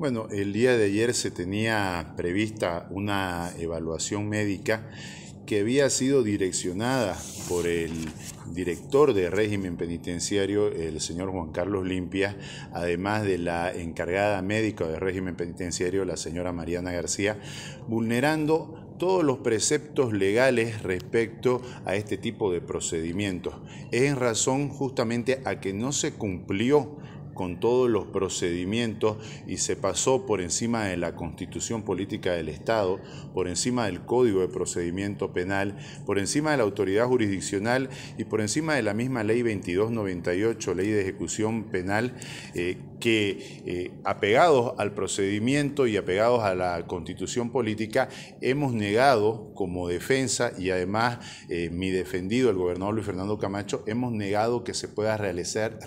Bueno, el día de ayer se tenía prevista una evaluación médica que había sido direccionada por el director de régimen penitenciario, el señor Juan Carlos Limpia, además de la encargada médica de régimen penitenciario, la señora Mariana García, vulnerando todos los preceptos legales respecto a este tipo de procedimientos. Es en razón justamente a que no se cumplió con todos los procedimientos y se pasó por encima de la constitución política del Estado, por encima del Código de Procedimiento Penal, por encima de la autoridad jurisdiccional y por encima de la misma ley 2298, ley de ejecución penal, eh, que eh, apegados al procedimiento y apegados a la constitución política, hemos negado como defensa y además eh, mi defendido, el gobernador Luis Fernando Camacho, hemos negado que se pueda realizar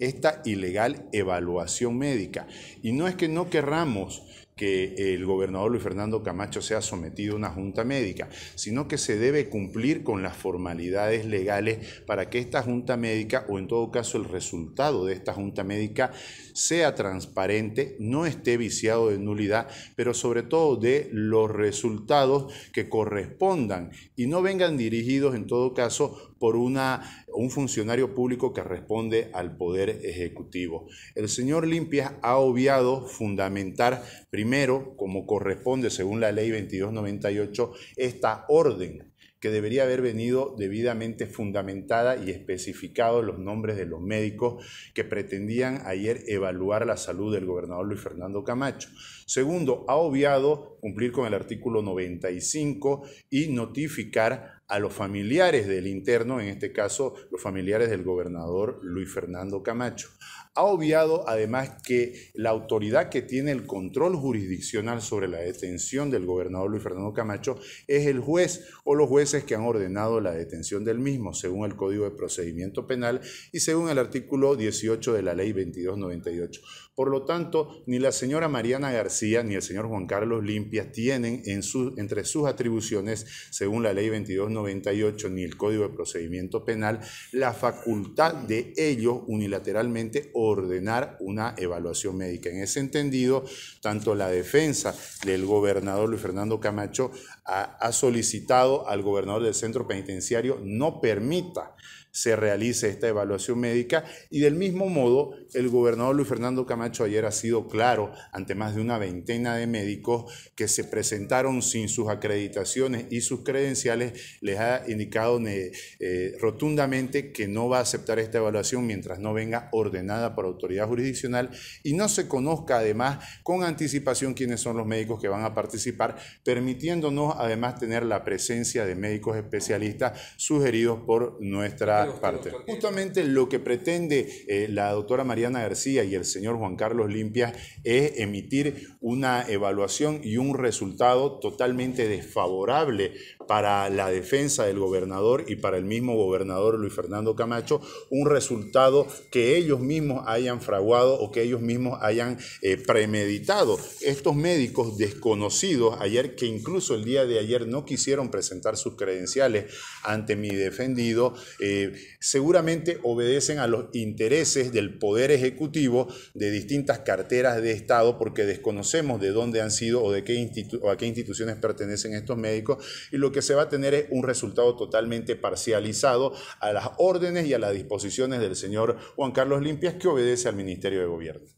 esta ilegal evaluación médica. Y no es que no querramos que el gobernador Luis Fernando Camacho sea sometido a una junta médica, sino que se debe cumplir con las formalidades legales para que esta junta médica, o en todo caso el resultado de esta junta médica, sea transparente, no esté viciado de nulidad, pero sobre todo de los resultados que correspondan y no vengan dirigidos en todo caso por una, un funcionario público que responde al Poder Ejecutivo. El señor Limpias ha obviado fundamentar primero, como corresponde según la ley 2298, esta orden que debería haber venido debidamente fundamentada y especificado los nombres de los médicos que pretendían ayer evaluar la salud del gobernador Luis Fernando Camacho. Segundo, ha obviado cumplir con el artículo 95 y notificar a los familiares del interno, en este caso los familiares del gobernador Luis Fernando Camacho. Ha obviado además que la autoridad que tiene el control jurisdiccional sobre la detención del gobernador Luis Fernando Camacho es el juez o los jueces que han ordenado la detención del mismo, según el Código de Procedimiento Penal y según el artículo 18 de la Ley 2298. Por lo tanto, ni la señora Mariana García ni el señor Juan Carlos Limpias tienen entre sus atribuciones, según la Ley 2298, ni el Código de Procedimiento Penal la facultad de ellos unilateralmente ordenar una evaluación médica. En ese entendido, tanto la defensa del gobernador Luis Fernando Camacho ha, ha solicitado al gobernador del centro penitenciario no permita se realice esta evaluación médica y del mismo modo el gobernador Luis Fernando Camacho ayer ha sido claro ante más de una veintena de médicos que se presentaron sin sus acreditaciones y sus credenciales les ha indicado eh, eh, rotundamente que no va a aceptar esta evaluación mientras no venga ordenada por autoridad jurisdiccional y no se conozca además con anticipación quiénes son los médicos que van a participar, permitiéndonos además tener la presencia de médicos especialistas sugeridos por nuestra parte. Justamente lo que pretende eh, la doctora Mariana García y el señor Juan Carlos Limpias es emitir una evaluación y un resultado totalmente desfavorable para la defensa del gobernador y para el mismo gobernador Luis Fernando Camacho un resultado que ellos mismos hayan fraguado o que ellos mismos hayan eh, premeditado. Estos médicos desconocidos ayer, que incluso el día de ayer no quisieron presentar sus credenciales ante mi defendido, eh, seguramente obedecen a los intereses del Poder Ejecutivo de distintas carteras de Estado porque desconocemos de dónde han sido o de qué, a qué instituciones pertenecen estos médicos y lo que se va a tener es un resultado totalmente parcializado a las órdenes y a las disposiciones del señor Juan Carlos Limpias que obedece al Ministerio de Gobierno.